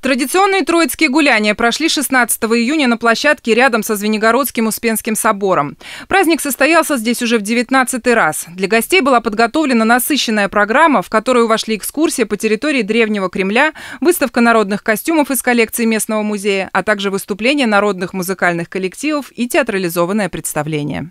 Традиционные троицкие гуляния прошли 16 июня на площадке рядом со Звенигородским Успенским собором. Праздник состоялся здесь уже в 19 раз. Для гостей была подготовлена насыщенная программа, в которую вошли экскурсии по территории Древнего Кремля, выставка народных костюмов из коллекции местного музея, а также выступления народных музыкальных коллективов и театрализованное представление.